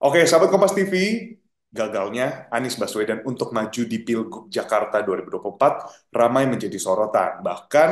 Oke, sahabat Kompas TV, gagalnya Anies Baswedan untuk maju di Pilgub Jakarta 2024 ramai menjadi sorotan. Bahkan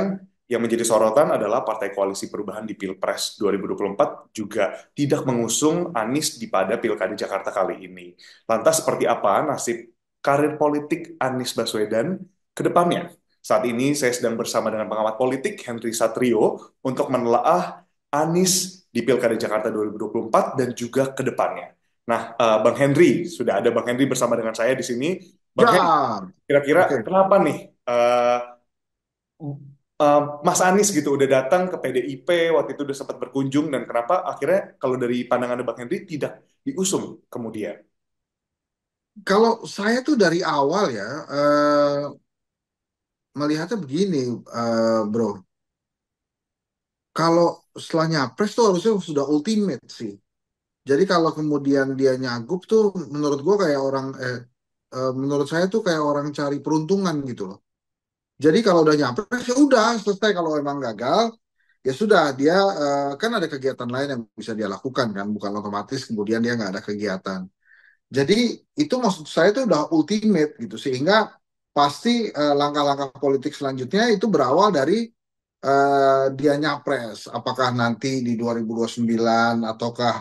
yang menjadi sorotan adalah Partai Koalisi Perubahan di Pilpres 2024 juga tidak mengusung Anies di pada Pilkada Jakarta kali ini. Lantas seperti apa nasib karir politik Anies Baswedan ke depannya? Saat ini saya sedang bersama dengan pengamat politik Henry Satrio untuk menelaah Anies di Pilkada Jakarta 2024 dan juga ke depannya. Nah, uh, Bang Henry sudah ada Bang Henry bersama dengan saya di sini. Bang ya. kira-kira okay. kenapa nih uh, uh, Mas Anies gitu udah datang ke PDIP waktu itu udah sempat berkunjung dan kenapa akhirnya kalau dari pandangan Bang Henry tidak diusung kemudian? Kalau saya tuh dari awal ya uh, melihatnya begini, uh, Bro. Kalau setelah nyapres tuh harusnya sudah ultimate sih jadi kalau kemudian dia nyagup tuh menurut gua kayak orang eh, eh, menurut saya tuh kayak orang cari peruntungan gitu loh. Jadi kalau udah nyampe ya udah selesai kalau emang gagal ya sudah dia eh, kan ada kegiatan lain yang bisa dia lakukan kan bukan otomatis kemudian dia nggak ada kegiatan. Jadi itu maksud saya itu udah ultimate gitu sehingga pasti langkah eh, langkah-langkah politik selanjutnya itu berawal dari eh, dia nyapres apakah nanti di 2029 ataukah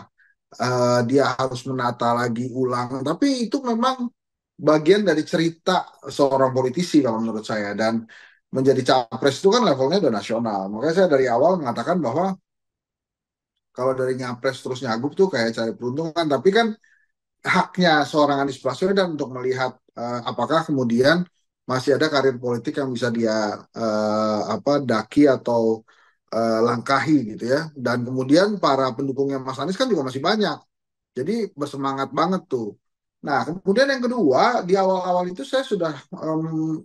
uh, dia harus menata lagi ulang tapi itu memang bagian dari cerita seorang politisi kalau menurut saya dan menjadi capres itu kan levelnya udah nasional makanya saya dari awal mengatakan bahwa kalau dari nyapres terus nyagup tuh kayak cari peruntungan tapi kan haknya seorang Anies Baswedan untuk melihat uh, apakah kemudian masih ada karir politik yang bisa dia uh, apa daki atau uh, langkahi gitu ya. Dan kemudian para pendukungnya Mas Anies kan juga masih banyak. Jadi bersemangat banget tuh. Nah, kemudian yang kedua, di awal-awal itu saya sudah um,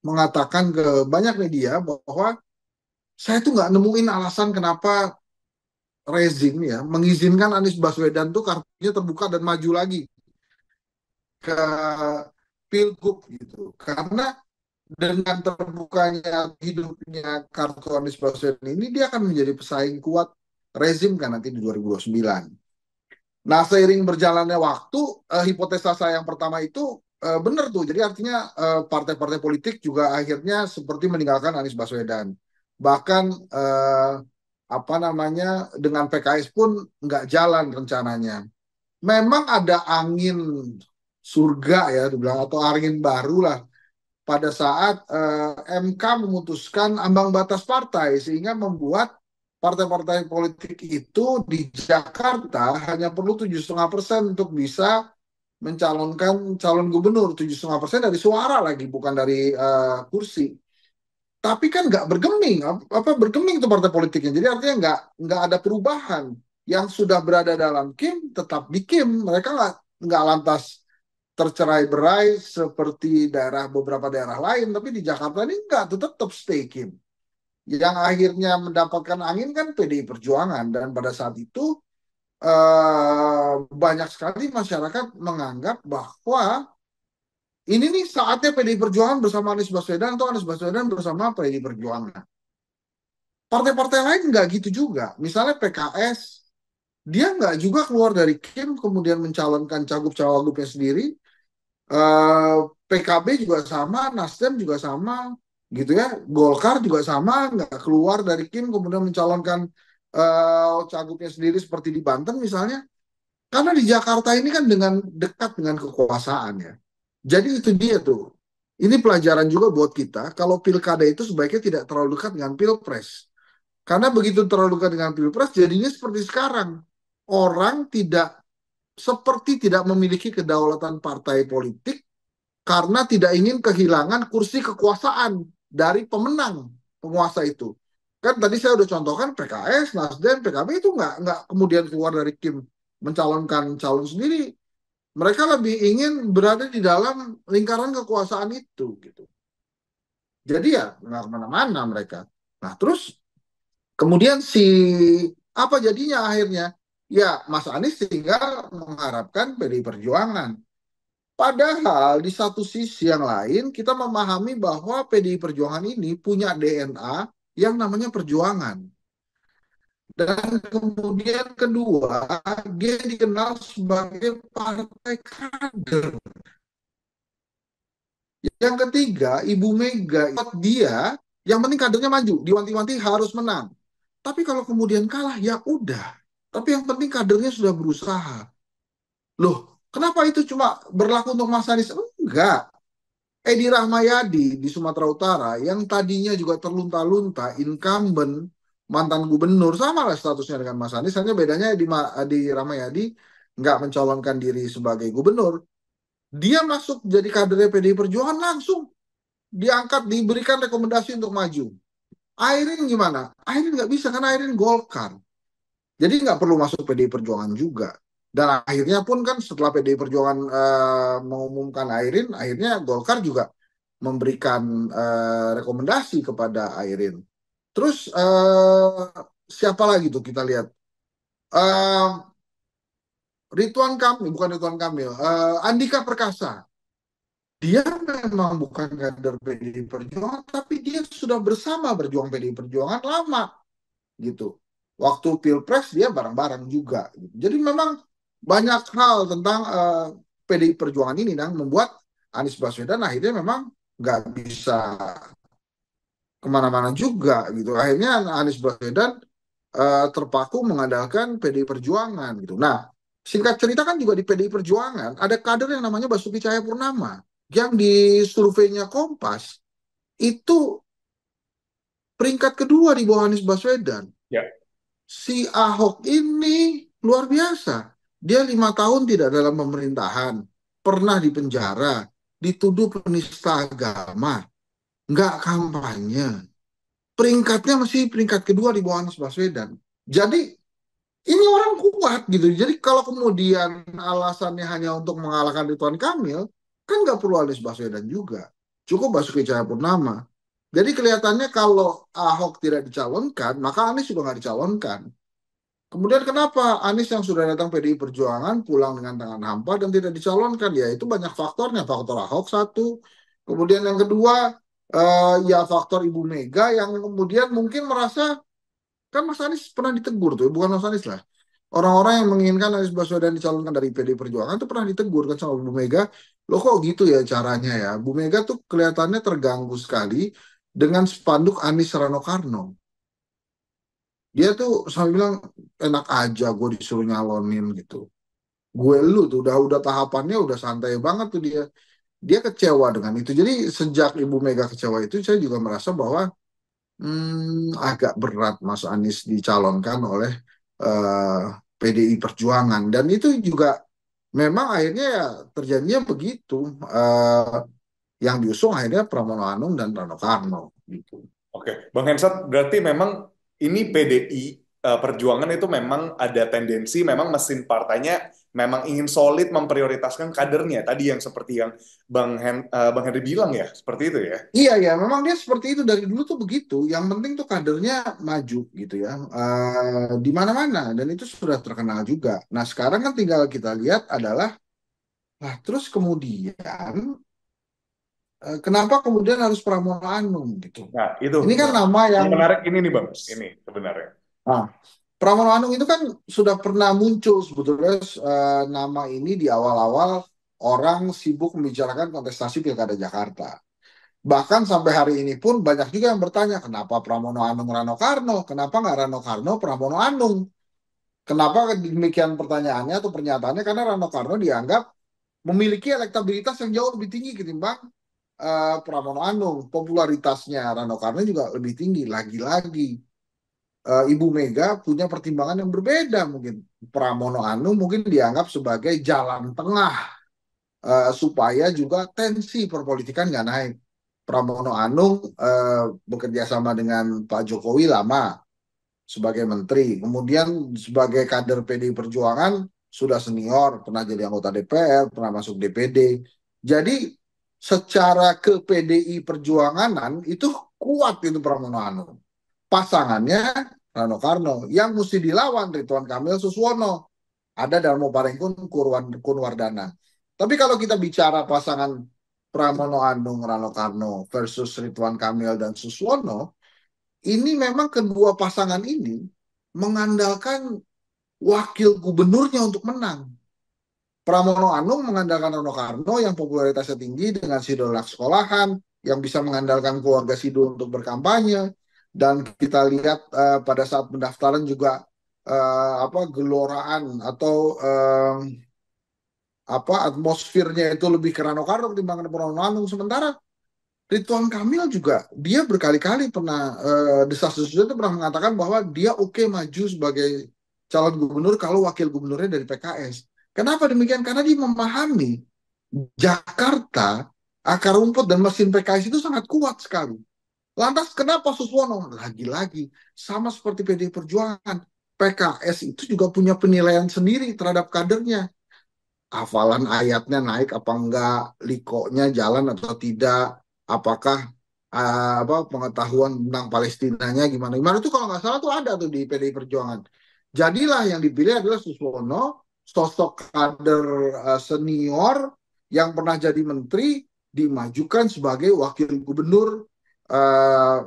mengatakan ke banyak media bahwa saya tuh nggak nemuin alasan kenapa rezim ya mengizinkan Anies Baswedan tuh kartunya terbuka dan maju lagi ke pilgub gitu. Karena dengan terbukanya hidupnya kartu Anies Baswedan ini dia akan menjadi pesaing kuat rezim kan nanti di 2029. Nah seiring berjalannya waktu eh, hipotesa saya yang pertama itu eh, benar tuh jadi artinya eh, partai-partai eh, politik juga akhirnya seperti meninggalkan Anies Baswedan bahkan eh, apa namanya dengan PKS pun nggak jalan rencananya. Memang ada angin surga ya dibilang atau angin baru lah pada saat uh, eh, MK memutuskan ambang batas partai sehingga membuat partai-partai politik itu di Jakarta hanya perlu tujuh setengah persen untuk bisa mencalonkan calon gubernur tujuh setengah persen dari suara lagi bukan dari uh, kursi tapi kan nggak bergeming apa bergeming itu partai politiknya jadi artinya nggak nggak ada perubahan yang sudah berada dalam Kim tetap di Kim mereka nggak nggak lantas tercerai berai seperti daerah beberapa daerah lain tapi di Jakarta ini enggak itu tetap stay Kim yang akhirnya mendapatkan angin kan PDI Perjuangan dan pada saat itu eh, banyak sekali masyarakat menganggap bahwa ini nih saatnya PDI Perjuangan bersama Anies Baswedan atau Anies Baswedan bersama PDI Perjuangan partai-partai lain nggak gitu juga misalnya PKS dia nggak juga keluar dari Kim kemudian mencalonkan cagup cawagupnya sendiri Eh, PKB juga sama, Nasdem juga sama, gitu ya. Golkar juga sama, nggak keluar dari Kim kemudian mencalonkan uh, cagupnya sendiri seperti di Banten misalnya. Karena di Jakarta ini kan dengan dekat dengan kekuasaan ya. Jadi itu dia tuh. Ini pelajaran juga buat kita kalau pilkada itu sebaiknya tidak terlalu dekat dengan pilpres. Karena begitu terlalu dekat dengan pilpres jadinya seperti sekarang. Orang tidak seperti tidak memiliki kedaulatan partai politik karena tidak ingin kehilangan kursi kekuasaan dari pemenang penguasa itu. Kan tadi saya udah contohkan PKS, Nasdem, PKB itu nggak nggak kemudian keluar dari tim mencalonkan calon sendiri. Mereka lebih ingin berada di dalam lingkaran kekuasaan itu gitu. Jadi ya nggak kemana-mana mereka. Nah terus kemudian si apa jadinya akhirnya Ya, Mas Anies tinggal mengharapkan PDI Perjuangan. Padahal di satu sisi yang lain kita memahami bahwa PDI Perjuangan ini punya DNA yang namanya perjuangan. Dan kemudian kedua, dia dikenal sebagai partai kader. Yang ketiga, Ibu Mega dia, yang penting kadernya maju, diwanti-wanti harus menang. Tapi kalau kemudian kalah, ya udah. Tapi yang penting kadernya sudah berusaha. Loh, kenapa itu cuma berlaku untuk Mas Anies? Enggak. Edi Rahmayadi di Sumatera Utara yang tadinya juga terlunta-lunta incumbent mantan gubernur sama lah statusnya dengan Mas Anies hanya bedanya di Edi Rahmayadi nggak mencalonkan diri sebagai gubernur dia masuk jadi kader PDI Perjuangan langsung diangkat diberikan rekomendasi untuk maju Airin gimana? Airin nggak bisa karena Airin Golkar jadi nggak perlu masuk PDI Perjuangan juga. Dan akhirnya pun kan setelah PDI Perjuangan uh, mengumumkan Airin, akhirnya Golkar juga memberikan uh, rekomendasi kepada Airin. Terus uh, siapa lagi tuh kita lihat? Uh, Rituan Kamil, bukan Rituan Kamil, uh, Andika Perkasa. Dia memang bukan kader PDI Perjuangan, tapi dia sudah bersama berjuang PDI Perjuangan lama, gitu waktu pilpres dia bareng-bareng juga. Jadi memang banyak hal tentang uh, eh, PDI Perjuangan ini yang membuat Anies Baswedan akhirnya memang nggak bisa kemana-mana juga gitu. Akhirnya Anies Baswedan uh, terpaku mengandalkan PDI Perjuangan gitu. Nah singkat cerita kan juga di PDI Perjuangan ada kader yang namanya Basuki Cahayapurnama yang di surveinya Kompas itu peringkat kedua di bawah Anies Baswedan. Ya si Ahok ini luar biasa. Dia lima tahun tidak dalam pemerintahan, pernah di penjara, dituduh penista agama, nggak kampanye. Peringkatnya masih peringkat kedua di bawah Anies Baswedan. Jadi ini orang kuat gitu. Jadi kalau kemudian alasannya hanya untuk mengalahkan Ridwan Kamil, kan nggak perlu Anies Baswedan juga. Cukup Basuki Cahayapurnama. Jadi kelihatannya kalau Ahok tidak dicalonkan, maka Anies juga nggak dicalonkan. Kemudian kenapa Anies yang sudah datang PDI Perjuangan pulang dengan tangan hampa dan tidak dicalonkan? Ya itu banyak faktornya. Faktor Ahok satu. Kemudian yang kedua, eh, ya faktor Ibu Mega yang kemudian mungkin merasa, kan Mas Anies pernah ditegur tuh, bukan Mas Anies lah. Orang-orang yang menginginkan Anies Baswedan dicalonkan dari PDI Perjuangan itu pernah ditegur kan sama Bu Mega, loh kok gitu ya caranya ya. Bu Mega tuh kelihatannya terganggu sekali dengan spanduk Anies Rano Karno. Dia tuh sambil bilang enak aja gue disuruh nyalonin gitu. Gue lu tuh udah udah tahapannya udah santai banget tuh dia. Dia kecewa dengan itu. Jadi sejak Ibu Mega kecewa itu saya juga merasa bahwa hmm, agak berat Mas Anies dicalonkan oleh uh, eh, PDI Perjuangan dan itu juga memang akhirnya ya terjadinya begitu. Uh, yang diusung akhirnya Pramono Anung dan Rano Karno gitu. Oke, Bang Hensat, berarti memang ini PDI eh, Perjuangan itu memang ada tendensi, memang mesin partainya memang ingin solid memprioritaskan kadernya. Tadi yang seperti yang Bang Hen, uh, Bang Henry bilang ya, seperti itu ya. Iya ya, memang dia seperti itu dari dulu tuh begitu. Yang penting tuh kadernya maju gitu ya, uh, di mana-mana dan itu sudah terkenal juga. Nah sekarang kan tinggal kita lihat adalah, nah terus kemudian Eh, kenapa kemudian harus Pramono Anung gitu? Nah, itu. Ini kan nama yang ini menarik ini nih Bang, ini sebenarnya. Nah, Pramono Anung itu kan sudah pernah muncul sebetulnya uh, nama ini di awal-awal orang sibuk membicarakan kontestasi Pilkada Jakarta. Bahkan sampai hari ini pun banyak juga yang bertanya, kenapa Pramono Anung Rano Karno? Kenapa nggak Rano Karno Pramono Anung? Kenapa demikian pertanyaannya atau pernyataannya? Karena Rano Karno dianggap memiliki elektabilitas yang jauh lebih tinggi ketimbang Eh, Pramono Anung popularitasnya Rano Karno juga lebih tinggi lagi-lagi uh, Ibu Mega punya pertimbangan yang berbeda mungkin Pramono Anung mungkin dianggap sebagai jalan tengah uh, supaya juga tensi perpolitikan nggak naik Pramono Anung uh, bekerja sama dengan Pak Jokowi lama sebagai menteri kemudian sebagai kader PDI Perjuangan sudah senior pernah jadi anggota DPR pernah masuk DPD jadi secara ke PDI Perjuanganan itu kuat itu Pramono Anung. Pasangannya Rano Karno. Yang mesti dilawan Ridwan Kamil Suswono. Ada dalam Parengkun Kurwan Kunwardana. Tapi kalau kita bicara pasangan Pramono Anung Rano Karno versus Rituan Kamil dan Suswono, ini memang kedua pasangan ini mengandalkan wakil gubernurnya untuk menang. Pramono Anung mengandalkan Rono Karno yang popularitasnya tinggi dengan sidolak sekolahan, yang bisa mengandalkan keluarga Sido untuk berkampanye. Dan kita lihat uh, pada saat pendaftaran juga uh, apa geloraan atau uh, apa atmosfernya itu lebih ke Rano Karno ketimbang Pramono Anung. Sementara rituan Kamil juga dia berkali-kali pernah uh, desas desus itu pernah mengatakan bahwa dia oke okay maju sebagai calon gubernur kalau wakil gubernurnya dari PKS. Kenapa demikian? Karena dia memahami Jakarta, akar rumput dan mesin PKS itu sangat kuat sekali. Lantas kenapa Suswono? Lagi-lagi, sama seperti PD Perjuangan, PKS itu juga punya penilaian sendiri terhadap kadernya. Hafalan ayatnya naik apa enggak, likonya jalan atau tidak, apakah uh, apa pengetahuan tentang Palestinanya gimana gimana itu kalau nggak salah tuh ada tuh di PDI Perjuangan. Jadilah yang dipilih adalah Suswono sosok kader eh, senior yang pernah jadi menteri dimajukan sebagai wakil gubernur uh,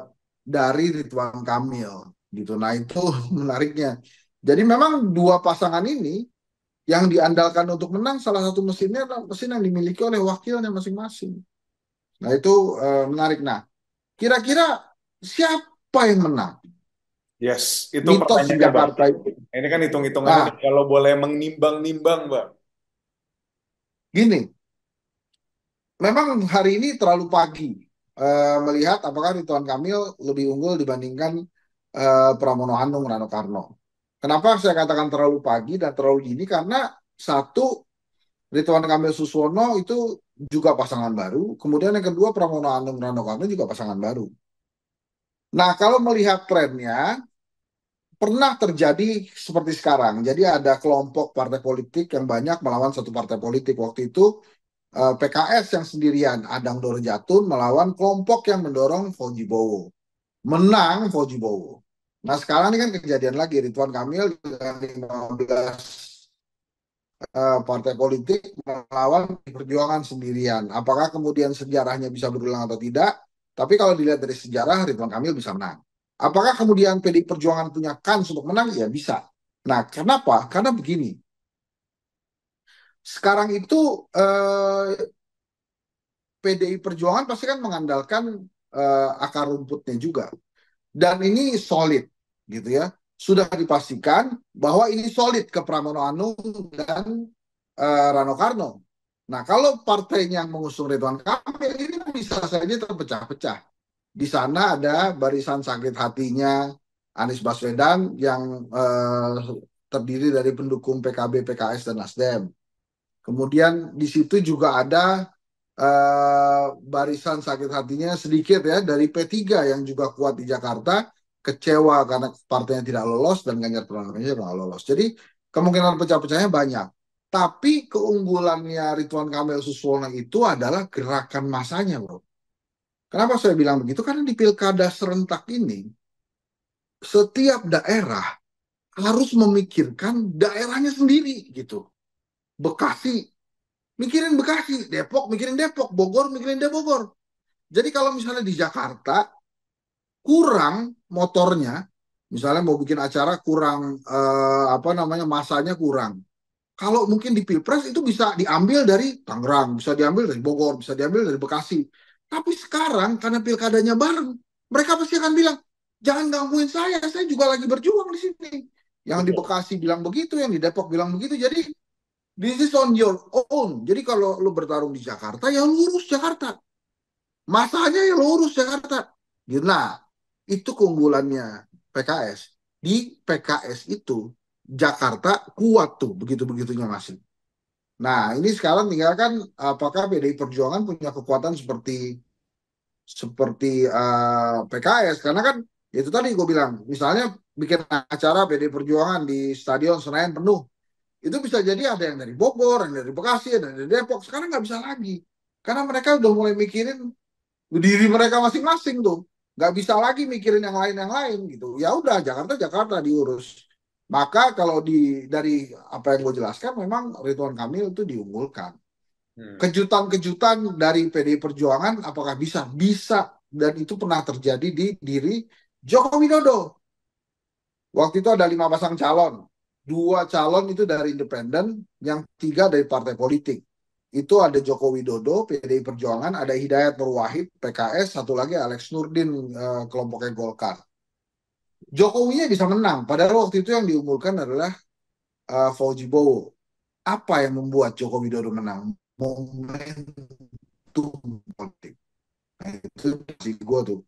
dari Ridwan Kamil gitu. Nah itu menariknya. Jadi memang dua pasangan ini yang diandalkan untuk menang salah satu mesinnya adalah mesin yang dimiliki oleh wakilnya masing-masing. Nah itu uh, menarik. Nah kira-kira siapa yang menang? Yes, itu mitos Jakarta bang. Ini kan hitung hitungan nah, kalau boleh menimbang-nimbang, Bang. Gini, memang hari ini terlalu pagi uh, melihat apakah Ridwan Kamil lebih unggul dibandingkan uh, Pramono Anung Rano Karno. Kenapa saya katakan terlalu pagi dan terlalu gini? Karena satu, Ridwan Kamil Suswono itu juga pasangan baru. Kemudian yang kedua, Pramono Anung Rano Karno juga pasangan baru. Nah, kalau melihat trennya, pernah terjadi seperti sekarang. Jadi ada kelompok partai politik yang banyak melawan satu partai politik. Waktu itu eh, PKS yang sendirian, Adang Jatun melawan kelompok yang mendorong Fauji Bowo. Menang Fauji Bowo. Nah sekarang ini kan kejadian lagi Ridwan Kamil dengan 15 eh, partai politik melawan perjuangan sendirian. Apakah kemudian sejarahnya bisa berulang atau tidak? Tapi kalau dilihat dari sejarah Ridwan Kamil bisa menang. Apakah kemudian PD Perjuangan punya kans untuk menang? Ya bisa. Nah, kenapa? Karena begini. Sekarang itu eh, PDI Perjuangan pasti kan mengandalkan eh, akar rumputnya juga. Dan ini solid, gitu ya. Sudah dipastikan bahwa ini solid ke Pramono Anung dan eh, Rano Karno. Nah, kalau partainya yang mengusung Ridwan Kamil ini kan bisa saja terpecah-pecah di sana ada barisan sakit hatinya Anies Baswedan yang eh, terdiri dari pendukung PKB, PKS, dan Nasdem. Kemudian di situ juga ada eh, barisan sakit hatinya sedikit ya dari P3 yang juga kuat di Jakarta, kecewa karena partainya tidak lolos dan Ganjar Pranowo tidak lolos. Jadi kemungkinan pecah-pecahnya banyak. Tapi keunggulannya Ridwan Kamil Suswono itu adalah gerakan masanya, bro. Kenapa saya bilang begitu? Karena di pilkada serentak ini, setiap daerah harus memikirkan daerahnya sendiri gitu. Bekasi, mikirin Bekasi, Depok, mikirin Depok, Bogor, mikirin Depok, Bogor. Jadi kalau misalnya di Jakarta kurang motornya, misalnya mau bikin acara kurang eh, apa namanya masanya kurang, kalau mungkin di pilpres itu bisa diambil dari Tangerang, bisa diambil dari Bogor, bisa diambil dari Bekasi, tapi sekarang karena pilkadanya bareng, mereka pasti akan bilang, jangan gangguin saya, saya juga lagi berjuang di sini. Yang di iya. Bekasi bilang begitu, yang di Depok bilang begitu. Jadi this is on your own. Jadi kalau lu bertarung di Jakarta, ya lurus Jakarta. Masanya ya lurus Jakarta. Gitu. Nah, itu keunggulannya PKS. Di PKS itu Jakarta kuat tuh begitu-begitunya masih. Nah, ini sekarang tinggal kan apakah PDI Perjuangan punya kekuatan seperti seperti uh, eh, PKS karena kan ya itu tadi gue bilang misalnya bikin acara PDI Perjuangan di Stadion Senayan penuh itu bisa jadi ada yang dari Bogor, yang dari Bekasi, yang dari Depok. Sekarang nggak bisa lagi karena mereka udah mulai mikirin diri mereka masing-masing tuh. Nggak bisa lagi mikirin yang lain yang lain gitu. Ya udah Jakarta Jakarta diurus. Maka kalau di dari apa yang gue jelaskan memang Ridwan Kamil itu diunggulkan. Hmm. Kejutan-kejutan dari PDI Perjuangan apakah bisa? Bisa dan itu pernah terjadi di diri Joko Widodo. Waktu itu ada lima pasang calon, dua calon itu dari independen, yang tiga dari partai politik. Itu ada Joko Widodo, PDI Perjuangan, ada Hidayat Nur Wahid, PKS, satu lagi Alex Nurdin eh, kelompoknya Golkar. Jokowinya bisa menang. Padahal waktu itu yang diunggulkan adalah uh, Fauji Bowo. Apa yang membuat Joko Widodo menang? Momentum politik. Nah, itu sih gue tuh.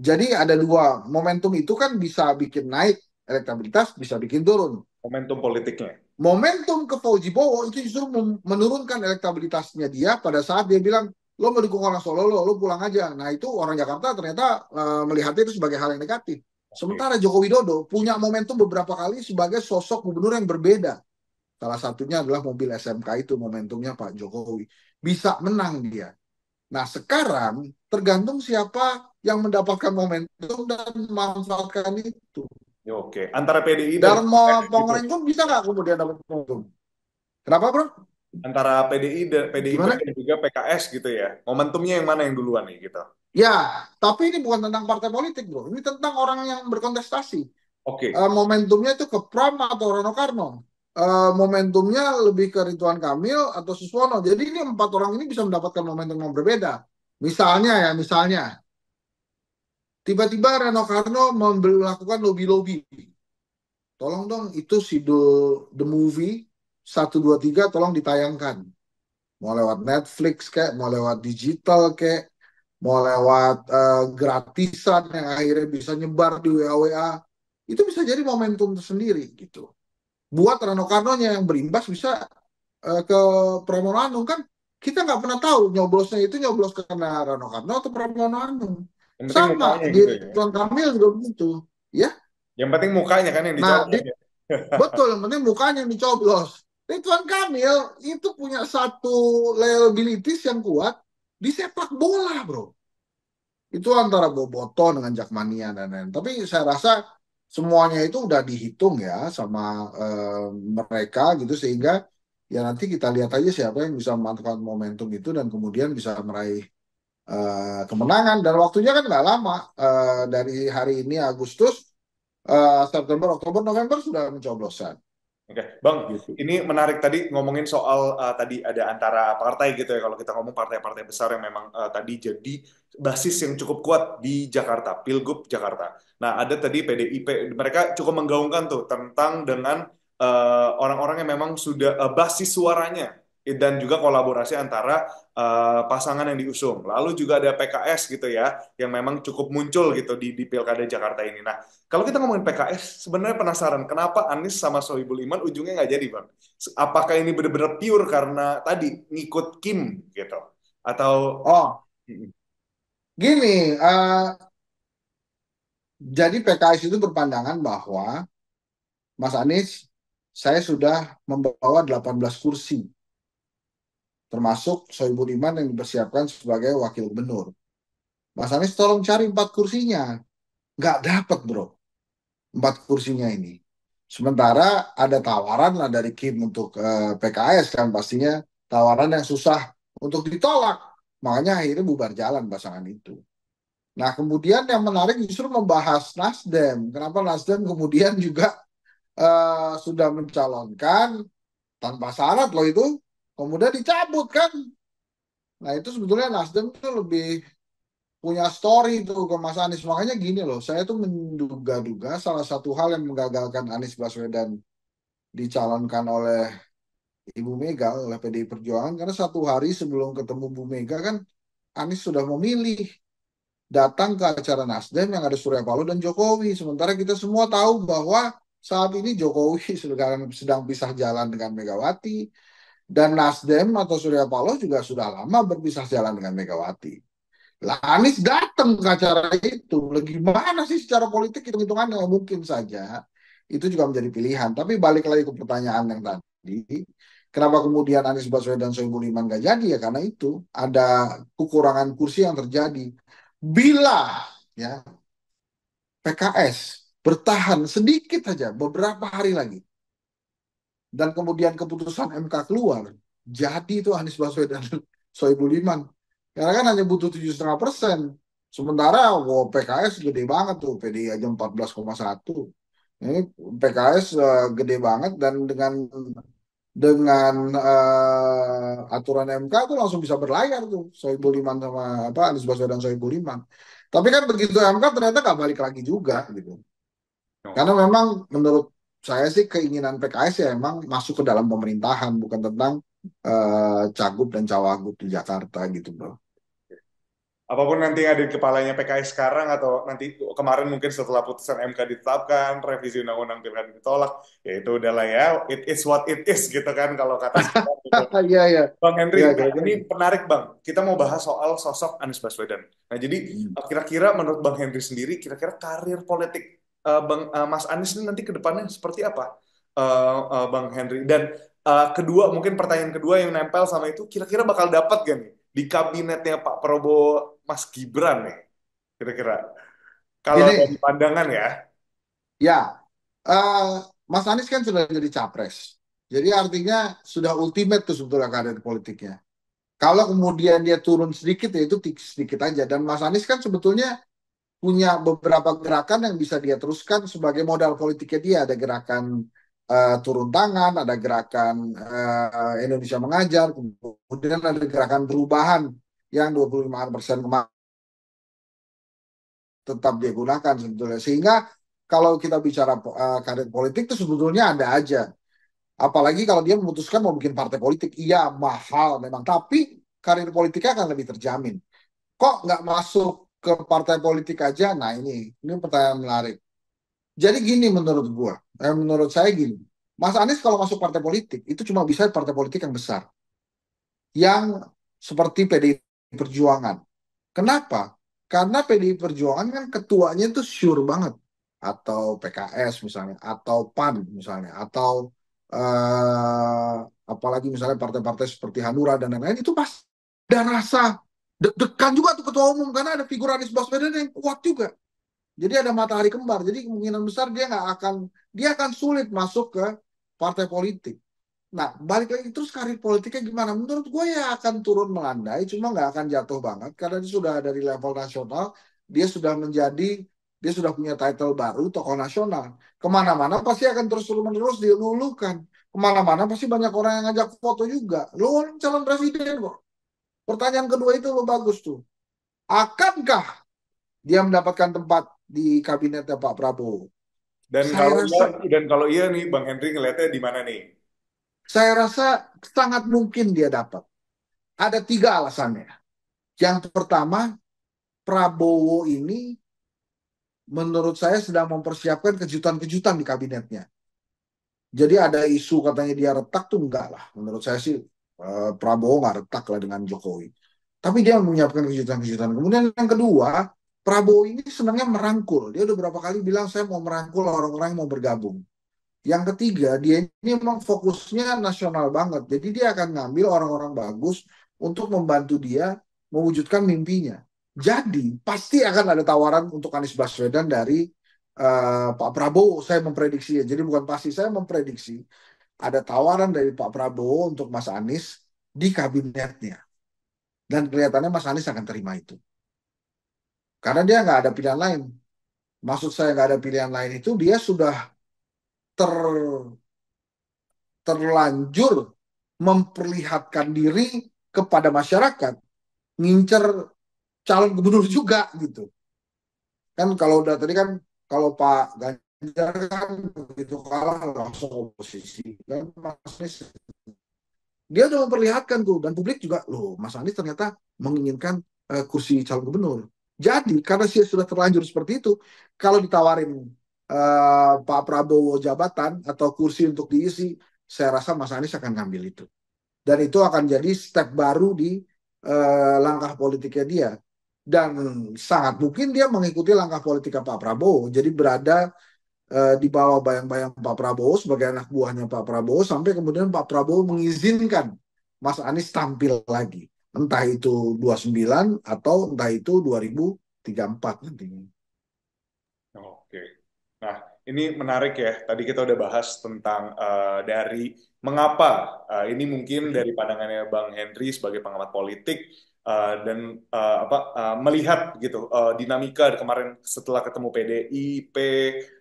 Jadi ada dua momentum itu kan bisa bikin naik elektabilitas, bisa bikin turun. Momentum politiknya. Momentum ke Fauji Bowo itu justru menurunkan elektabilitasnya dia pada saat dia bilang lo mau dukung orang Solo lo, lo pulang aja. Nah itu orang Jakarta ternyata uh, melihatnya itu sebagai hal yang negatif. Sementara Joko Widodo punya momentum beberapa kali sebagai sosok gubernur yang berbeda. Salah satunya adalah mobil SMK itu momentumnya Pak Jokowi. Bisa menang dia. Nah sekarang tergantung siapa yang mendapatkan momentum dan memanfaatkan itu. Ya, oke, antara PDI dan Darmo Pongrengun bisa nggak kemudian dapat momentum? Kenapa bro? Antara PDI dan PDI dan juga PKS gitu ya. Momentumnya yang mana yang duluan nih gitu? Ya, tapi ini bukan tentang partai politik, bro. Ini tentang orang yang berkontestasi. Oke. Okay. Uh, eh, momentumnya itu ke Pram atau Rano Karno. Uh, momentumnya lebih ke Ridwan Kamil atau Suswono. Jadi ini empat orang ini bisa mendapatkan momentum yang berbeda. Misalnya ya, misalnya tiba-tiba Rano Karno melakukan lobby-lobby. Tolong dong itu si the, the movie 123 tolong ditayangkan. Mau lewat Netflix kayak, mau lewat digital kayak, mau lewat uh, gratisan yang akhirnya bisa nyebar di WA-WA, itu bisa jadi momentum tersendiri gitu. Buat Rano nya yang berimbas bisa uh, ke Pramono Anung kan kita nggak pernah tahu nyoblosnya itu nyoblos karena Rano Karno atau Pramono Anung. Sama di ya. Tuan ya. Kamil juga begitu, ya. Yang penting mukanya kan yang nah, dicoblos. Nah, di, ya. betul, yang penting mukanya yang dicoblos. Tuan Kamil itu punya satu liabilities yang kuat di sepak bola, bro. Itu antara Boboto dengan Jakmania dan lain Tapi saya rasa semuanya itu udah dihitung ya sama e, mereka gitu sehingga ya nanti kita lihat aja siapa yang bisa memanfaatkan momentum itu dan kemudian bisa meraih e, kemenangan dan waktunya kan nggak lama e, dari hari ini Agustus e, September Oktober November sudah mencoblosan Oke, okay. Bang, gitu. ini menarik tadi ngomongin soal uh, tadi ada antara partai gitu ya kalau kita ngomong partai-partai besar yang memang uh, tadi jadi basis yang cukup kuat di Jakarta, Pilgub Jakarta. Nah, ada tadi PDIP, mereka cukup menggaungkan tuh tentang dengan eh, orang-orang uh, yang memang sudah uh, basis suaranya dan juga kolaborasi antara uh, pasangan yang diusung. Lalu juga ada PKS gitu ya, yang memang cukup muncul gitu di, di Pilkada Jakarta ini. Nah, kalau kita ngomongin PKS, sebenarnya penasaran kenapa Anies sama Sohibul Iman ujungnya nggak jadi, Bang? Apakah ini benar-benar pure karena tadi ngikut Kim gitu? Atau... Oh, gini, uh, jadi PKS itu berpandangan bahwa Mas Anies, saya sudah membawa 18 kursi termasuk Soebul Iman yang dipersiapkan sebagai wakil gubernur. Mas Anies tolong cari empat kursinya. Nggak dapat bro, empat kursinya ini. Sementara ada tawaran lah dari Kim untuk e, eh, PKS kan pastinya tawaran yang susah untuk ditolak. Makanya akhirnya bubar jalan pasangan itu. Nah kemudian yang menarik justru membahas Nasdem. Kenapa Nasdem kemudian juga e, sudah mencalonkan tanpa syarat loh itu Kemudian dicabut kan. Nah itu sebetulnya Nasdem tuh lebih punya story tuh ke Mas Anies. Makanya gini loh, saya tuh menduga-duga salah satu hal yang menggagalkan Anies Baswedan dicalonkan oleh Ibu Mega, oleh PDI Perjuangan, karena satu hari sebelum ketemu Bu Mega kan Anies sudah memilih datang ke acara Nasdem yang ada Surya Paloh dan Jokowi. Sementara kita semua tahu bahwa saat ini Jokowi sedang, sedang pisah jalan dengan Megawati, dan Nasdem atau Surya Paloh juga sudah lama berpisah jalan dengan Megawati. Lah Anies datang ke acara itu, lagi mana sih secara politik hitung-hitungannya mungkin saja itu juga menjadi pilihan. Tapi balik lagi ke pertanyaan yang tadi, kenapa kemudian Anies Baswedan dan Soebul Iman gak jadi ya karena itu ada kekurangan kursi yang terjadi. Bila ya PKS bertahan sedikit saja beberapa hari lagi dan kemudian keputusan MK keluar, jadi itu Anies Baswedan Soebul Iman. Karena kan hanya butuh tujuh setengah persen. Sementara wow, PKS gede banget tuh, PDI aja 14,1. Ini PKS uh, eh, gede banget dan dengan dengan uh, aturan MK tuh langsung bisa berlayar tuh Soebul Iman sama apa Anies Baswedan Soebul Iman. Tapi kan begitu MK ternyata gak balik lagi juga gitu. Oh. Karena memang menurut saya sih keinginan PKS ya emang masuk ke dalam pemerintahan bukan tentang uh, cagup dan cawagup di Jakarta gitu bro. Apapun nanti ada di kepalanya PKS sekarang atau nanti kemarin mungkin setelah putusan MK ditetapkan, revisi undang-undang pilkada ditolak, ya itu udahlah ya, it is what it is gitu kan kalau kata gitu. Iya, iya. Bang Henry, ya, ya, ya. ini menarik Bang. Kita mau bahas soal sosok Anies Baswedan. Nah jadi hmm. kira-kira hmm. menurut Bang Henry sendiri, kira-kira karir politik Eh, Bang uh, Mas Anies ini nanti ke depannya seperti apa, uh, uh, Bang Henry? Dan uh, kedua, mungkin pertanyaan kedua yang nempel sama itu, kira-kira bakal dapat gak nih di kabinetnya Pak Prabowo Mas Gibran nih? Kira-kira. Kalau dari pandangan ya. Ya. Uh, Mas Anies kan sudah jadi capres. Jadi artinya sudah ultimate tuh sebetulnya karir politiknya. Kalau kemudian dia turun sedikit ya itu sedikit aja. Dan Mas Anies kan sebetulnya punya beberapa gerakan yang bisa dia teruskan sebagai modal politiknya dia ada gerakan uh, turun tangan ada gerakan uh, Indonesia mengajar kemudian ada gerakan perubahan yang 25 persen kemarin tetap dia gunakan sebetulnya sehingga kalau kita bicara uh, karir politik itu sebetulnya ada aja apalagi kalau dia memutuskan mau bikin partai politik iya mahal memang tapi karir politiknya akan lebih terjamin kok nggak masuk ke partai politik aja nah ini ini pertanyaan menarik jadi gini menurut gua eh, menurut saya gini Mas Anies kalau masuk partai politik itu cuma bisa partai politik yang besar yang seperti PDI Perjuangan kenapa karena PDI Perjuangan kan ketuanya itu sure banget atau PKS misalnya atau PAN misalnya atau eh, apalagi misalnya partai-partai seperti Hanura dan lain-lain itu pas dan rasa deg-degan juga tuh ketua umum karena ada figur Anies Baswedan yang kuat juga. Jadi ada matahari kembar. Jadi kemungkinan besar dia nggak akan dia akan sulit masuk ke partai politik. Nah, balik lagi terus karir politiknya gimana? Menurut gue ya akan turun melandai, cuma nggak akan jatuh banget karena dia sudah dari level nasional, dia sudah menjadi dia sudah punya title baru tokoh nasional. Kemana-mana pasti akan terus menerus dilulukan. Kemana-mana pasti banyak orang yang ngajak foto juga. Lo calon presiden kok. Pertanyaan kedua itu lo bagus tuh. Akankah dia mendapatkan tempat di kabinetnya Pak Prabowo? Dan saya kalau rasa, iya, dan kalau iya nih Bang Henry ngelihatnya di mana nih? Saya rasa sangat mungkin dia dapat. Ada tiga alasannya. Yang pertama, Prabowo ini menurut saya sedang mempersiapkan kejutan-kejutan di kabinetnya. Jadi ada isu katanya dia retak tuh enggak lah. Menurut saya sih Eh, Prabowo nggak retak lah dengan Jokowi. Tapi dia menyiapkan kejutan-kejutan. Kemudian yang kedua, Prabowo ini senangnya merangkul. Dia udah berapa kali bilang saya mau merangkul orang-orang yang mau bergabung. Yang ketiga, dia ini memang fokusnya nasional banget. Jadi dia akan ngambil orang-orang bagus untuk membantu dia mewujudkan mimpinya. Jadi pasti akan ada tawaran untuk Anies Baswedan dari uh, Pak Prabowo. Saya memprediksi ya. Jadi bukan pasti, saya memprediksi ada tawaran dari Pak Prabowo untuk Mas Anies di kabinetnya. Dan kelihatannya Mas Anies akan terima itu. Karena dia nggak ada pilihan lain. Maksud saya nggak ada pilihan lain itu dia sudah ter terlanjur memperlihatkan diri kepada masyarakat ngincer calon gubernur juga gitu. Kan kalau udah tadi kan kalau Pak kan begitu kalah langsung oposisi dan Mas Anies dia sudah memperlihatkan tuh dan publik juga loh Mas Anies ternyata menginginkan uh, kursi calon gubernur jadi karena sih sudah terlanjur seperti itu kalau ditawarin uh, Pak Prabowo jabatan atau kursi untuk diisi saya rasa Mas Anies akan ngambil itu dan itu akan jadi step baru di uh, langkah politiknya dia dan sangat mungkin dia mengikuti langkah politik Pak Prabowo jadi berada Eh, di bawah bayang-bayang Pak Prabowo sebagai anak buahnya Pak Prabowo sampai kemudian Pak Prabowo mengizinkan Mas Anies tampil lagi. Entah itu 29 atau entah itu 2034 nantinya. Oke. Nah, ini menarik ya. Tadi kita udah bahas tentang uh, dari mengapa uh, ini mungkin dari pandangannya Bang Henry sebagai pengamat politik Uh, dan uh, apa uh, melihat gitu uh, dinamika kemarin setelah ketemu PDIP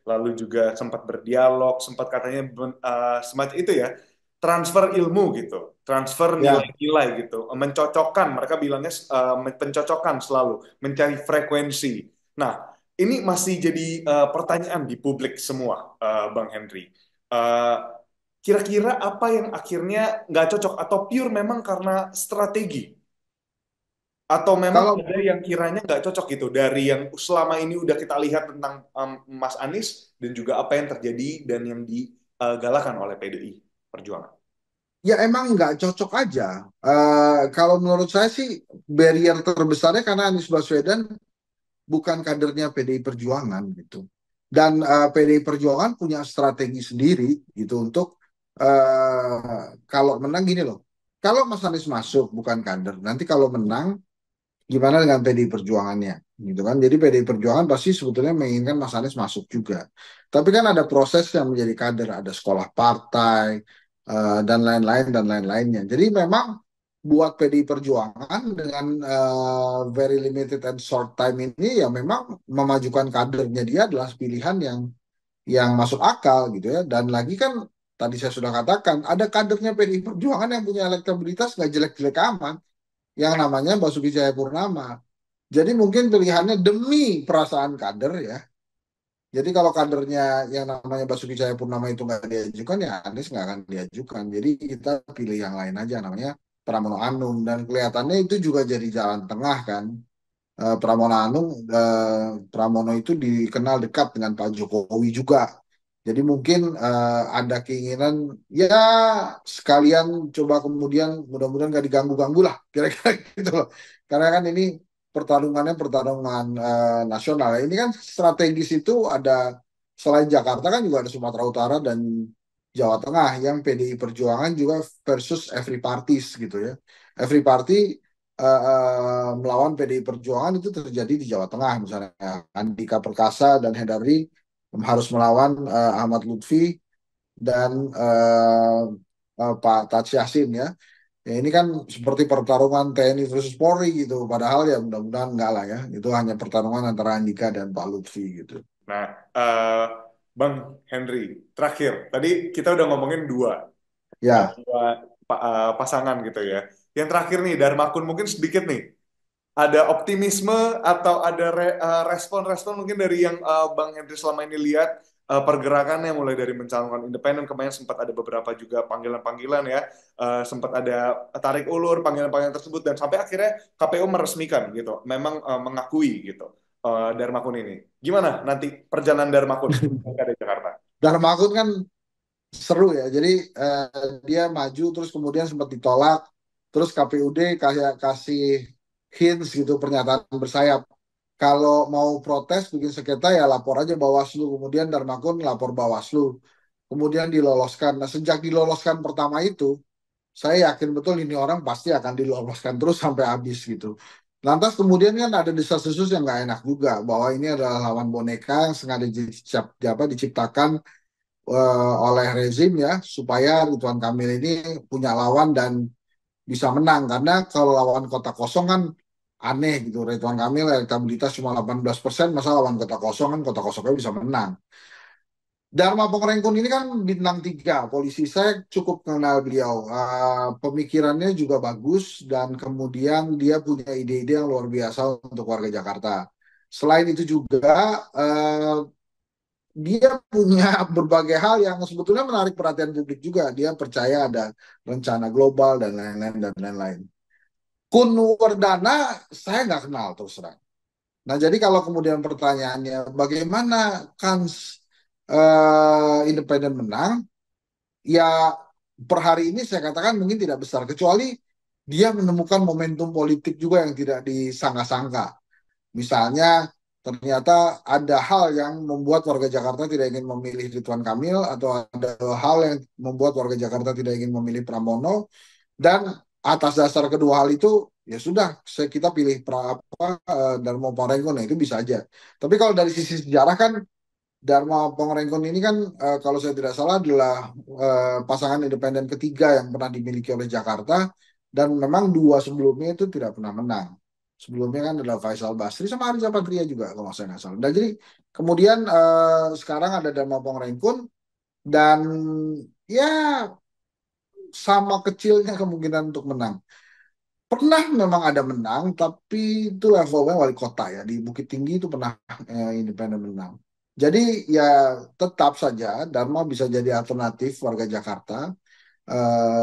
lalu juga sempat berdialog sempat katanya uh, semacam itu ya transfer ilmu gitu, transfer ya. nilai-nilai ya. gitu, mencocokkan. Mereka bilangnya uh, pencocokan selalu, mencari frekuensi. Nah, ini masih jadi uh, pertanyaan di publik semua, uh, Bang Henry. uh, kira -kira apa yang akhirnya nggak cocok atau pure memang karena strategi atau memang kalau, ada yang kiranya nggak cocok gitu dari yang selama ini udah kita lihat tentang um, Mas Anies dan juga apa yang terjadi dan yang digalakan oleh PDI Perjuangan? Ya emang nggak cocok aja. Uh, kalau menurut saya sih barrier terbesarnya karena Anies Baswedan bukan kadernya PDI Perjuangan gitu. Dan uh, eh, PDI Perjuangan punya strategi sendiri gitu untuk uh, kalau menang gini loh. Kalau Mas Anies masuk bukan kader, nanti kalau menang gimana dengan PDI Perjuangannya gitu kan jadi PDI Perjuangan pasti sebetulnya menginginkan Mas Anies masuk juga tapi kan ada proses yang menjadi kader ada sekolah partai uh, dan lain-lain dan lain-lainnya jadi memang buat PDI Perjuangan dengan uh, very limited and short time ini ya memang memajukan kadernya dia adalah pilihan yang yang masuk akal gitu ya dan lagi kan tadi saya sudah katakan ada kadernya PDI Perjuangan yang punya elektabilitas nggak jelek-jelek aman yang namanya Basuki Cahaya Purnama. Jadi mungkin pilihannya demi perasaan kader ya. Jadi kalau kadernya yang namanya Basuki Cahaya Purnama itu nggak diajukan ya Anies nggak akan diajukan. Jadi kita pilih yang lain aja namanya Pramono Anung dan kelihatannya itu juga jadi jalan tengah kan. Eh, Pramono Anung, eh, Pramono itu dikenal dekat dengan Pak Jokowi juga jadi mungkin uh, ada keinginan ya sekalian coba kemudian mudah-mudahan gak diganggu-ganggu lah kira-kira gitu loh. Karena kan ini pertarungannya pertarungan uh, nasional. Ini kan strategis itu ada selain Jakarta kan juga ada Sumatera Utara dan Jawa Tengah yang PDI Perjuangan juga versus every parties gitu ya. Every party uh, uh, melawan PDI Perjuangan itu terjadi di Jawa Tengah misalnya Andika Perkasa dan Hendardi harus melawan uh, Ahmad Lutfi dan uh, uh, Pak Taj Yassin ya. ya. Ini kan seperti pertarungan TNI versus Polri gitu. Padahal ya mudah-mudahan enggak lah ya. Itu hanya pertarungan antara Andika dan Pak Lutfi gitu. Nah, uh, Bang Henry, terakhir. Tadi kita udah ngomongin dua. Ya. Dua uh, pasangan gitu ya. Yang terakhir nih, Darmakun mungkin sedikit nih ada optimisme atau ada eh, respon-respon mungkin dari yang uh, Bang Henry selama ini lihat uh, pergerakannya mulai dari mencalonkan independen kemarin sempat ada beberapa juga panggilan-panggilan ya uh, sempat ada tarik ulur panggilan-panggilan tersebut dan sampai akhirnya KPU meresmikan gitu memang uh, mengakui gitu uh, Darmakun ini gimana nanti perjalanan Darmakun dari Jakarta Darmakun kan seru ya jadi uh, dia maju terus kemudian sempat ditolak terus KPUD kayak kasih hints gitu pernyataan bersayap kalau mau protes bikin sengketa ya lapor aja Bawaslu kemudian Darmakun lapor Bawaslu kemudian diloloskan nah sejak diloloskan pertama itu saya yakin betul ini orang pasti akan diloloskan terus sampai habis gitu lantas kemudian kan ada desas-desus yang nggak enak juga bahwa ini adalah lawan boneka yang sengaja dicip, apa, diciptakan uh, oleh rezim ya supaya Ridwan Kamil ini punya lawan dan bisa menang karena kalau lawan kota kosong kan aneh gitu Ridwan Kamil elektabilitas cuma 18% persen masa lawan kota kosong kan kota kosongnya bisa menang Dharma Pongrengkun ini kan bintang tiga polisi saya cukup kenal beliau uh, pemikirannya juga bagus dan kemudian dia punya ide-ide yang luar biasa untuk warga Jakarta selain itu juga uh, dia punya berbagai hal yang sebetulnya menarik perhatian publik juga. Dia percaya ada rencana global dan lain-lain dan lain-lain. Kun Wardana saya nggak kenal terus terang. Nah jadi kalau kemudian pertanyaannya bagaimana kans uh, independen menang, ya per hari ini saya katakan mungkin tidak besar kecuali dia menemukan momentum politik juga yang tidak disangka-sangka. Misalnya ternyata ada hal yang membuat warga Jakarta tidak ingin memilih Ridwan Kamil atau ada hal yang membuat warga Jakarta tidak ingin memilih Pramono dan atas dasar kedua hal itu ya sudah kita pilih Prapa apa eh, mau Pangrengkon nah, itu bisa aja tapi kalau dari sisi sejarah kan Dharma Pangrekon ini kan eh, kalau saya tidak salah adalah eh, pasangan independen ketiga yang pernah dimiliki oleh Jakarta dan memang dua sebelumnya itu tidak pernah menang sebelumnya kan ada Faisal Basri sama Ariza Patria juga kalau saya nggak salah. Dan jadi kemudian uh, sekarang ada Dharma Pongrengkun dan ya sama kecilnya kemungkinan untuk menang. Pernah memang ada menang, tapi itu levelnya wali kota ya di Bukit Tinggi itu pernah eh, independen menang. Jadi ya tetap saja Dharma bisa jadi alternatif warga Jakarta. Eh,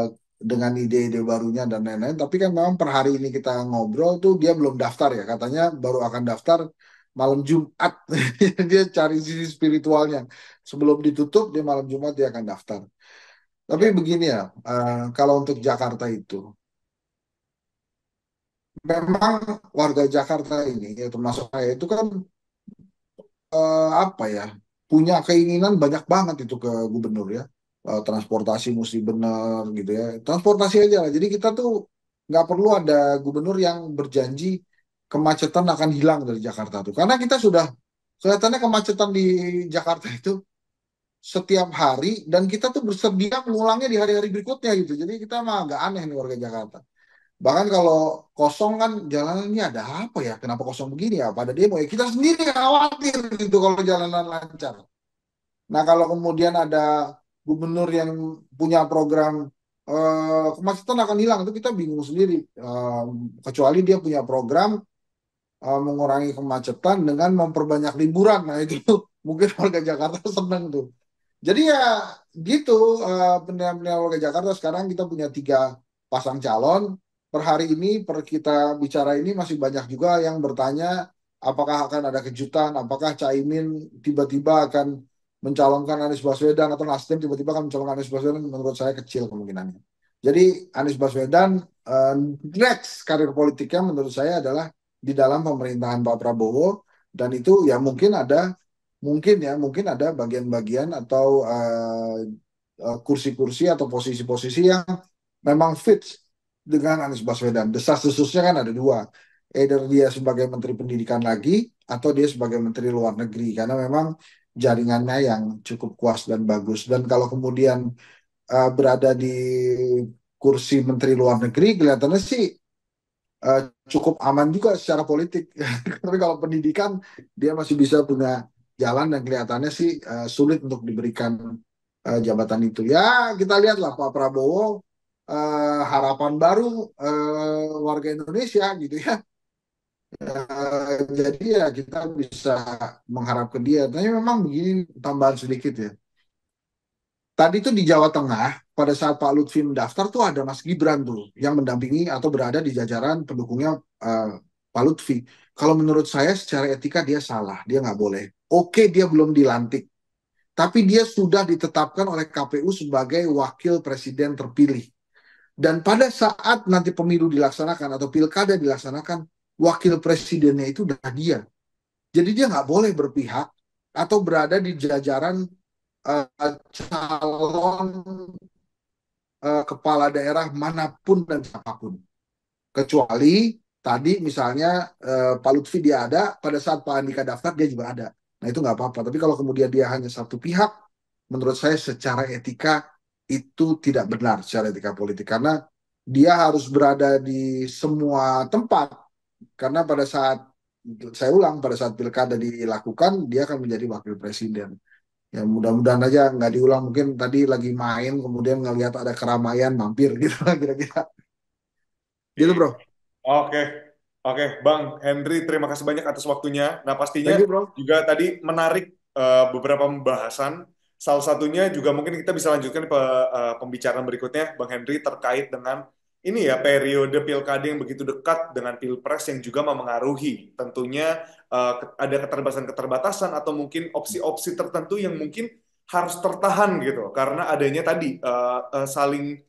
dengan ide-ide barunya dan lain-lain. Tapi kan memang per hari ini kita ngobrol tuh dia belum daftar ya, katanya baru akan daftar malam Jumat. dia cari sisi spiritualnya. Sebelum ditutup dia malam Jumat dia akan daftar. Tapi ya. begini ya, eh, kalau untuk Jakarta itu memang warga Jakarta ini ya termasuk saya itu kan eh, apa ya punya keinginan banyak banget itu ke gubernur ya Eh, transportasi mesti benar gitu ya transportasi aja lah jadi kita tuh nggak perlu ada gubernur yang berjanji kemacetan akan hilang dari Jakarta tuh karena kita sudah kelihatannya kemacetan di Jakarta itu setiap hari dan kita tuh bersedia mengulangnya di hari-hari berikutnya gitu jadi kita mah agak aneh nih warga Jakarta bahkan kalau kosong kan jalanan ada apa ya kenapa kosong begini ya pada demo ya kita sendiri khawatir gitu kalau jalanan lancar nah kalau kemudian ada gubernur yang punya program uh, eh, kemacetan akan hilang itu kita bingung sendiri uh, kecuali dia punya program uh, mengurangi kemacetan dengan memperbanyak liburan nah itu mungkin warga Jakarta senang tuh jadi ya gitu uh, eh, penerima warga Jakarta sekarang kita punya tiga pasang calon per hari ini per kita bicara ini masih banyak juga yang bertanya apakah akan ada kejutan apakah Caimin tiba-tiba akan mencalonkan Anies Baswedan atau Nasdem tiba-tiba akan mencalonkan Anies Baswedan menurut saya kecil kemungkinannya. Jadi Anies Baswedan uh, next karir politiknya menurut saya adalah di dalam pemerintahan Pak Prabowo dan itu ya mungkin ada mungkin ya mungkin ada bagian-bagian atau eh, eh, kursi-kursi atau posisi-posisi yang memang fit dengan Anies Baswedan. Desas desusnya kan ada dua, either dia sebagai Menteri Pendidikan lagi atau dia sebagai Menteri Luar Negeri karena memang jaringannya yang cukup kuas dan bagus. Dan kalau kemudian uh, berada di kursi Menteri Luar Negeri, kelihatannya sih uh, cukup aman juga secara politik. Tapi kalau pendidikan, dia masih bisa punya jalan dan kelihatannya sih uh, sulit untuk diberikan uh, jabatan itu. Ya, kita lihatlah Pak Prabowo. Uh, harapan baru uh, warga Indonesia gitu ya Eh, jadi ya kita bisa mengharapkan dia. Tapi memang begini tambahan sedikit ya. Tadi itu di Jawa Tengah pada saat Pak Lutfi mendaftar tuh ada Mas Gibran tuh yang mendampingi atau berada di jajaran pendukungnya uh, Pak Lutfi. Kalau menurut saya secara etika dia salah, dia nggak boleh. Oke dia belum dilantik, tapi dia sudah ditetapkan oleh KPU sebagai wakil presiden terpilih. Dan pada saat nanti pemilu dilaksanakan atau pilkada dilaksanakan, wakil presidennya itu dah dia. Jadi dia nggak boleh berpihak atau berada di jajaran uh, calon uh, kepala daerah manapun dan siapapun. Kecuali tadi misalnya uh, Pak Lutfi dia ada, pada saat Pak Andika daftar dia juga ada. Nah itu nggak apa-apa. Tapi kalau kemudian dia hanya satu pihak, menurut saya secara etika itu tidak benar secara etika politik. Karena dia harus berada di semua tempat karena pada saat saya ulang pada saat pilkada dilakukan dia akan menjadi wakil presiden ya mudah-mudahan aja nggak diulang mungkin tadi lagi main kemudian ngelihat ada keramaian mampir gitu lah kira-kira gitu bro oke okay. oke okay. bang Henry terima kasih banyak atas waktunya nah pastinya you, bro. juga tadi menarik uh, beberapa pembahasan salah satunya juga mungkin kita bisa lanjutkan pe, uh, eh, pembicaraan berikutnya bang Henry terkait dengan ini ya periode pilkada yang begitu dekat dengan pilpres yang juga memengaruhi tentunya uh, ada keterbatasan-keterbatasan atau mungkin opsi-opsi tertentu yang mungkin harus tertahan gitu karena adanya tadi uh, uh, saling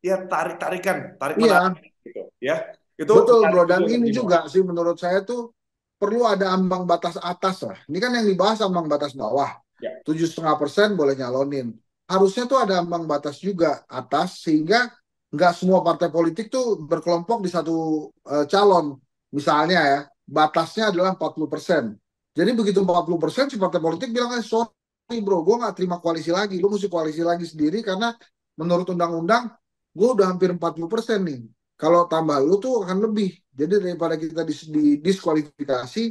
ya tarik-tarikan tarik iya. menarik iya. gitu ya itu betul bro dan ini juga sih menurut saya tuh perlu ada ambang batas atas lah ini kan yang dibahas ambang batas bawah ya. tujuh setengah persen boleh nyalonin harusnya tuh ada ambang batas juga atas sehingga nggak semua partai politik tuh berkelompok di satu uh, calon. Misalnya ya, batasnya adalah 40%. persen Jadi begitu 40% persen si partai politik bilang, eh, sorry bro, gue nggak terima koalisi lagi. Lu mesti koalisi lagi sendiri karena menurut undang-undang gue udah hampir 40% persen nih. Kalau tambah lu tuh akan lebih. Jadi daripada kita dis di diskualifikasi,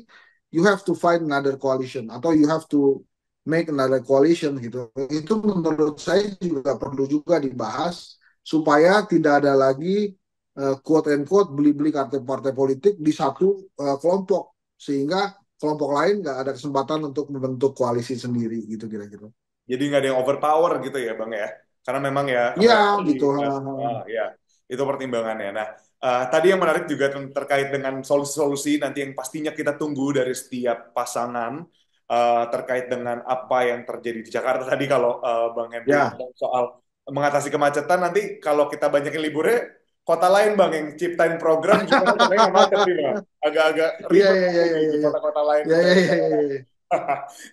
you have to find another coalition atau you have to make another coalition gitu. Itu menurut saya juga perlu juga dibahas supaya tidak ada lagi uh, quote and quote beli-beli kartu partai politik di satu uh, kelompok sehingga kelompok lain nggak ada kesempatan untuk membentuk koalisi sendiri gitu kira-kira. Jadi nggak ada yang overpower gitu ya bang ya, karena memang ya. Iya ya, gitu. Uh, ya itu pertimbangannya. Nah uh, tadi yang menarik juga terkait dengan solusi-solusi nanti yang pastinya kita tunggu dari setiap pasangan uh, terkait dengan apa yang terjadi di Jakarta tadi kalau uh, bang Henry ya. soal mengatasi kemacetan nanti kalau kita banyakin liburnya kota lain bang yang ciptain program juga macet nih bang agak-agak iya, ribet yeah, kan yeah, yeah, yeah, kota-kota lain yeah, yeah, yeah, yeah.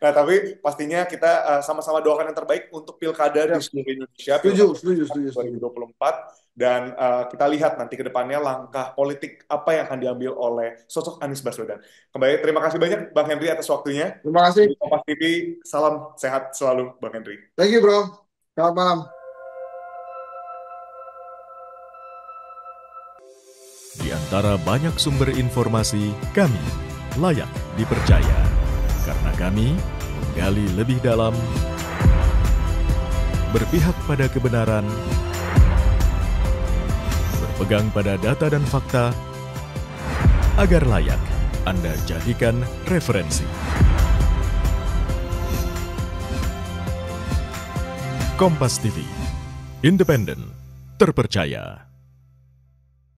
nah tapi pastinya kita eh, sama-sama uh, doakan yang terbaik untuk pilkada yeah. di seluruh Indonesia setuju, setuju, setuju, 2024 dan uh, kita lihat nanti ke depannya langkah politik apa yang akan diambil oleh sosok Anies Baswedan. Kembali terima kasih banyak Bang Henry atas waktunya. Terima kasih. Kompas TV, salam sehat selalu Bang Henry. Thank you bro. Selamat malam. Di antara banyak sumber informasi, kami layak dipercaya karena kami menggali lebih dalam, berpihak pada kebenaran, berpegang pada data dan fakta, agar layak Anda jadikan referensi. Kompas TV, independen, terpercaya.